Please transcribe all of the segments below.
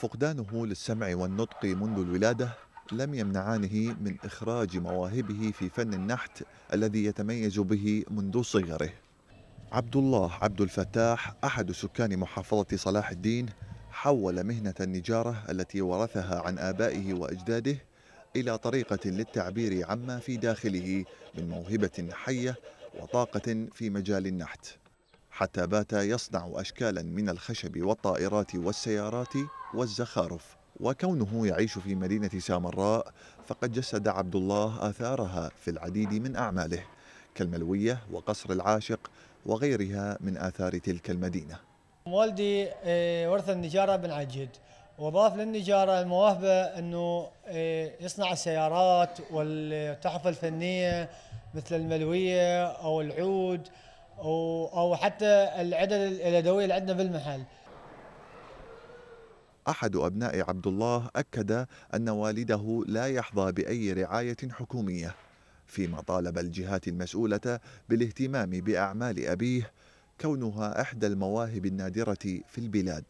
فقدانه للسمع والنطق منذ الولادة لم يمنعانه من إخراج مواهبه في فن النحت الذي يتميز به منذ صغره عبد الله عبد الفتاح أحد سكان محافظة صلاح الدين حول مهنة النجارة التي ورثها عن آبائه وأجداده إلى طريقة للتعبير عما في داخله من موهبة حية وطاقة في مجال النحت حتى بات يصنع أشكالا من الخشب والطائرات والسيارات والزخارف وكونه يعيش في مدينة سامراء فقد جسد عبد الله آثارها في العديد من أعماله كالملوية وقصر العاشق وغيرها من آثار تلك المدينة والدي آه، ورث النجارة بن عجد وضاف للنجارة المواهبة أنه آه، يصنع السيارات والتحف الفنية مثل الملوية أو العود او حتى العدد اليدويه اللي عندنا بالمحل احد ابناء عبد الله اكد ان والده لا يحظى باي رعايه حكوميه فيما طالب الجهات المسؤوله بالاهتمام باعمال ابيه كونها احدى المواهب النادره في البلاد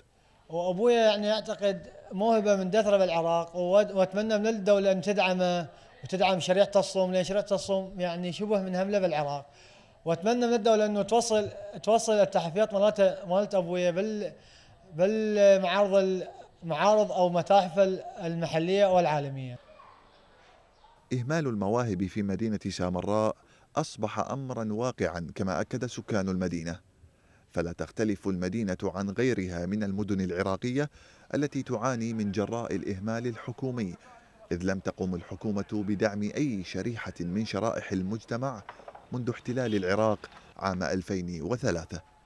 وابويا يعني اعتقد موهبه مندثره بالعراق واتمنى من الدوله ان تدعمه وتدعم شريحه الصوم لان شريحه الصوم يعني شبه من همله بالعراق واتمنى من الدوله انه توصل توصل التحفيات مالتها مالت ابويا بال بالمعارض المعارض او متاحف المحليه والعالميه. اهمال المواهب في مدينه سامراء اصبح امرا واقعا كما اكد سكان المدينه. فلا تختلف المدينه عن غيرها من المدن العراقيه التي تعاني من جراء الاهمال الحكومي اذ لم تقم الحكومه بدعم اي شريحه من شرائح المجتمع منذ احتلال العراق عام 2003